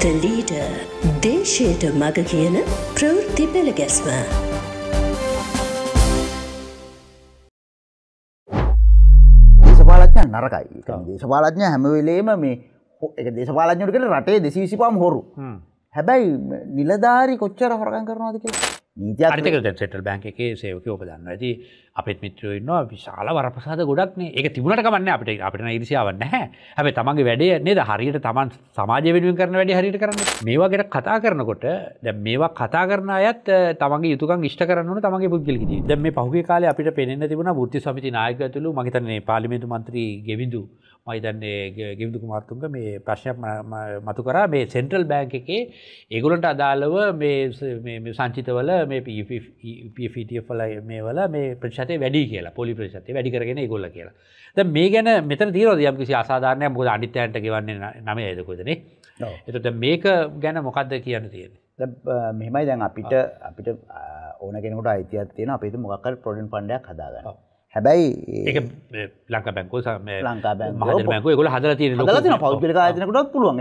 ද ලීඩ දේශයට මග කියන ප්‍රවෘත්ති පෙළගැස්ම. දේශපාලඥ නරකයි දේශපාලඥ හැමවෙලේම මේ එක දේශපාලඥට කට රටේ දෙසීසි පාම් හොරු. හැබැයි නිලධාරි කොච්චර හොරගන් කරනවාදක. අරිතක සෙටල් බැංක එක සේවක ඔපදන්න ඇති අපත් මිත්‍රයන්නවා විශාල වරපසාද ගොඩක්න එක තිබුණට කමන්න අපට අපිට ඉරිසිාවන්න හැ හැබ තමන්ගේ වැඩේ නේද හරියට තමන් සමාජ වෙනුවෙන් කරන වැඩි හරිට කරන්න මේවාගට කතා කරනකොට දැ මේවා කතා කරන අයත් තමගේ යුතුකන් ෂ්ට කරන්න තමගේ පුද්ගලි දැම පහුගේ කාල අපිට පෙනෙන තිබුණ බෘති සමති නායකඇතුළු මහිතන්නේ පාලිමේතු මන්ත්‍රී ගෙවිඳූ මයිතන්නේ ගිවිදු කුමාර්තුන්ග මේ ප්‍රශ්න මතු කරා මේ සෙන්ට්‍රල් බෑංක එකේ ඒගුලන්ට අදාළව මේ සංචිතවල මේ පෆල මේ වල මේ ප්‍රශතය වැඩි කියලා පොලි ප්‍රශතය වැඩි කරගෙන ගොල්ල කියලා ද මේ ගැන මෙත තීරෝද යම් කිසි අසාධාරණය බොද අනිත්‍යයන්ට ගවන්නේ නම ඇදකොදනේ එතට මේක ගැන මොකක්ද කියන්න තියෙන මෙමයි දැන් අපිට අපිට ඕන කෙනකට අයිතියක් තියෙන අපිට මොකක්කල් ප්‍රඩන් පණ්ඩයක් හදාගන්න හැබැයි ඒ ලංක බැංකෝ ලංකා බැ බැක ගොල හදර තින ලතින පෞද්ගලික අයතනකටත් පුළුවන්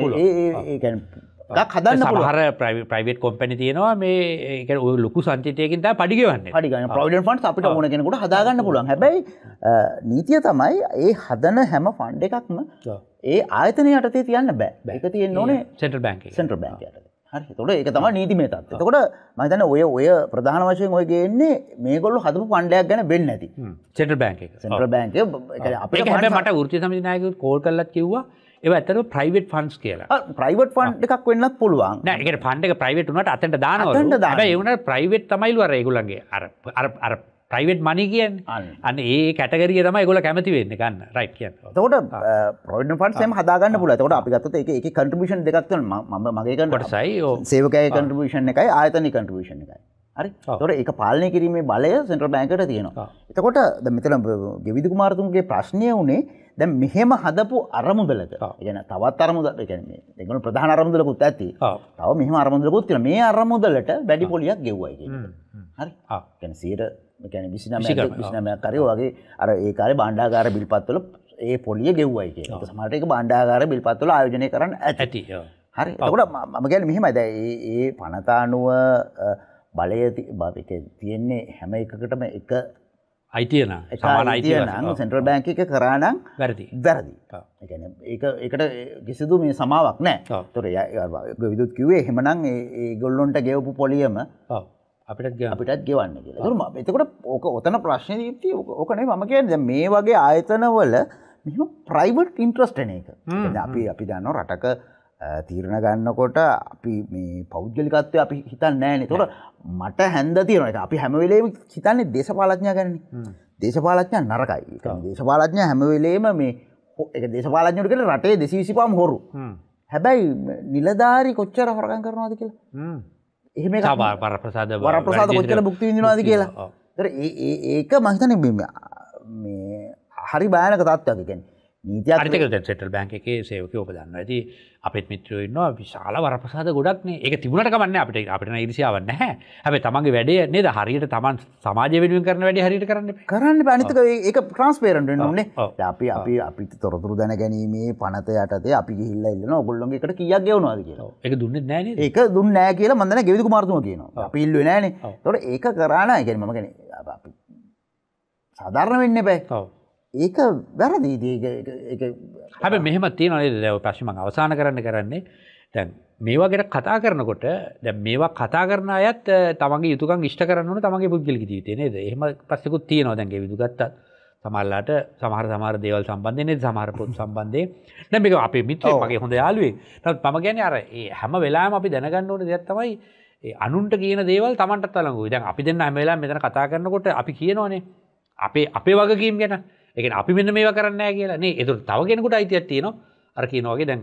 හදන්න හර ප්‍රයිවට් කොම්පැණි තියෙනවා මේ ලොකු සංචිතයකින් පඩිගවන්න පඩිගන්න ප්‍රඩන් ෆන්ස් අපිට ඕන කෙනකට හදාගන්න පුළුවන් හැබැයි නීතිය තමයි ඒ හදන හැම ෆන්ඩ එකක්ම ඒ ආයතනයටතේ තියන්න බෑ බැක තියෙන් ඕනේ සෙට බැංක සෙට බැංකට හරි තොට එක තම නීති මේ තත් තකොට මතන ඔය ඔය ප්‍රධාන වශයෙන් ඔය ගන්නේ මේගොල්ලු හදපු පණ්ඩයක් ගැන වෙන්න ඇති චෙට බැංක සට බැංක අප මට ෘති සමතිනායක කෝල් කල්ලත් කිව්වා ඒ ඇතර ප්‍රයිවට් ෆන්ස් කියලා ප්‍රයිවට් ෆන්් එකක් වෙන්න පුළුවන් නෑකට පන්ඩක ප්‍රයිවට් වනට අතට දානට දාන ඒවන ප්‍රයිවට් තමයිල්වර ඒගුලන්ගේ අර ප්‍රයිවට් මනි කියන් අන්න ඒ කටගරිය තම ගොල කැමති වෙන්න ගන්න රයි් කිය තකොට පොඩ පටසම හදාගන්න පුල තකොට අපිගත්ත එක එක කටමිෂන් දෙකත්ව ම මගේකට සයි සේවකය කටමිෂන් එකයි ආතනි කටමිෂන් එකයි හරි තොට ඒ පාලනය කිරීමේ බලය සෙන්ට්‍ර බෑන්කට තියෙනවා එතකොට මෙතන ගෙවිදු කුමාරතුන්ගේ ප්‍රශ්නය වනේ දැ මෙහෙම හදපු අරමුදලක ගැන තවත් අරමුදට කැනේ දෙගුණු ප්‍රධාන අරමුදලකුත් ඇති තව මෙහම අරමුදලකුත් තින මේ අරමුදලට වැඩි පොලියක් ගෙව්වයි හරි සීට ගැන විසිනම විසිනමයක්කරය වගේ අර ඒකාර බණ්ඩාකාර බිල්පත්වල ඒ පොලිය ගෙව්වයි කිය සමටක බණ්ඩාකාර බිල්පත්වල ආයෝජනය කරන්න ඇති හරි ඔකට මම ගැන මෙහෙමයිද ඒ පනතානුව බලය තියෙන්නේ හැම එකකටම එක අයිතියන අයිතියන සෙන්ට්‍රල් බෑංක එක කරානම් වැරදි වැරදි එකට කිසිදු මේ සමාවක් නෑ තොර විදුත් කිවේ හෙමනං ඒ ගොල්ලොන්ට ගෙවපු පොලියම අපිට අපිටත් ගෙවන්න කියලා එතකොට ඕක ඔතන ප්‍රශ්න ීති ඕකනේ මම කියන්න මේ වගේ ආයතනවල මෙම ප්‍රයිවට් ඉන්ට්‍රස්ටන එක අපි අපි දන්න රටක තීරණ ගන්නකොට අපි මේ පෞද්ගලිකත්වය අපි හිතන් නෑනෙ තොර මට හැන්ද තියන එක අපි හැමවෙලේ හිතන්නේ දේශපාලඥා ගැන දේශපාලඥා නරකයි දේශපාලඥා හැමවෙලේම මේ එක දේශපාලඥට කළ රටේ දෙසීසිපාම් හොරු හැබැයි නිලධාරි කොච්චර හොරගන් කරනවාද කියලා එහෙම වර ප්‍රසාද වර ප්‍රසාද කොච්චර භුක්ති විඳිනවාද කියලා ඒක මහිතන බීම හරි බෑනක තත්ත්වයක්ගැන ත සෙටල් බැංක එකේ සේවක ඔපදන්න ඇති අපත් මිත්‍රයන්නවා විශාල වරපසාද ගොඩක්න එක තිබුණට කමන්න අපට අපිට ඉරිසිාවන්න හැ හැබ තමන්ගේ වැඩේ නේද හරියට තමන් සමාජ වෙනුවෙන් කරන වැඩ හරිට කරන්න කරන්න පනිතක එක ප්‍රන්ස්පේරට නොනේ අපි අපි අපි තොරතුරු දැන ගැනීමේ පනත යටතේ අපි හිල්ල ඉල්ලන ඔගොල්ලොන් එකට කියක් ගෙවනවාද කියලා එක දුන්න නෑන එක දුන්න නෑ කියලා මඳන ගෙවිදු මාර්තුම කියනවා පිල්ල නෑනේ තොට ඒක කරන්න ගැනීම ගැන සධරණ වෙන්න බැයි ඒක වැරදිීදක හැබ මෙහම තියනද දැව පශිම අවසාන කරන්න කරන්නේ තැන් මේවාගේට කතා කරනකොට දැ මේවා කතා කරන අයත් තමගේ යුතුකන් ෂ්ට කරන්න තමගේ පුද්ගලි ජීතනේද එහම පස්සෙකුත් තියනවා දැන්ගේ විදුගත්ත සමල්ලාට සමහර සමාර දේවල් සම්බන්ධයනය සමහරපුත් සම්බන්ධය නැමික අපේ මිත්‍රය මගේ හොඳ යාලුවේ තත් පම ගැන අර ඒ හැම වෙලාම අපි දැනගන්න ඕන දෙයක් තමයි අනුන්ට කියන දේවල් තමන්ට තලඟු දැන් අපි දෙන්න හැමවෙලා මෙතන කතා කරනකොට අපි කියනවානේ අපේ අපේ වගකීම් ගැන එක අපි මෙන්න මේ කරන්න කියලා නේ එතු තව කෙනෙකුට අයිතියක් තියෙනවා අර කියනවාගේ දැන්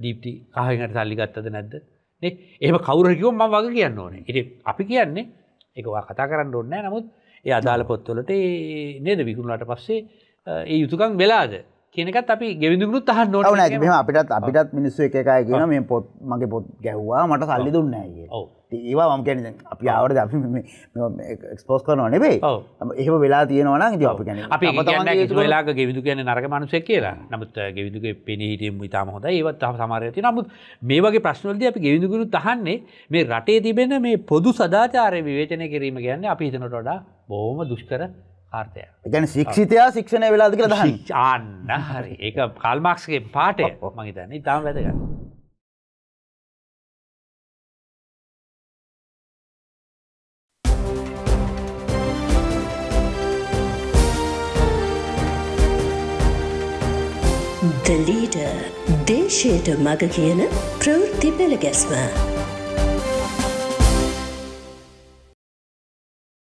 ඩීප්ටි කාහට සල්ලිගත්තද නැද්ද ඒම කවුරකිව ම වග කියන්න ඕනේ ඉට අපි කියන්නේ එකවා කතා කරන්න ඕන්නෑ නමුත් ඒ අදාළ පොත්වලට නේද විකුණලට පස්සේ ඒ යුතුකං වෙලාද කියනකත් අපි ගෙවිදුරුත් අහ නොට න අපිටත් අපිටත් මිනිස්සු එකකාය කියන මේ පොත් මගේ පොත් ගැහ්වා මට සල්ලි දුන්නඇගේ ඒවා මම කැන අපි ආවට එක්ස්පෝස් කරනවා නෙබේ එහම වෙලා තියෙනවන ඉති අපි කැන අපි වෙලා ගෙවිදු කියන නරක මනුසය කියලා නමුත් ගෙවිදුගේ පෙනහිටියම ඉතාම හොඳ ඒවත් හ සමාරයති නමුත් මේ වගේ ප්‍රශ්නවලද අපි ගෙවිදුගුරු තහන්නේ මේ රටේ තිබෙන මේ පොදු සදාචාරය විවේචනය කිරීම ගැන්න අපි හිතනට වඩා බොහොම දුෂ්කර ආර්ථය ගැන ශික්ෂිතයා ශික්ෂණය වෙලාද කියලා දහන් ආන්න හරි ඒක කල්මාක්ස්ගේ පාටය මගේ තන්නේ ඉතාම වැදගන්න The Leader දේශයට මග කියන ප්‍රවෘත්ති පෙළ ගැස්ම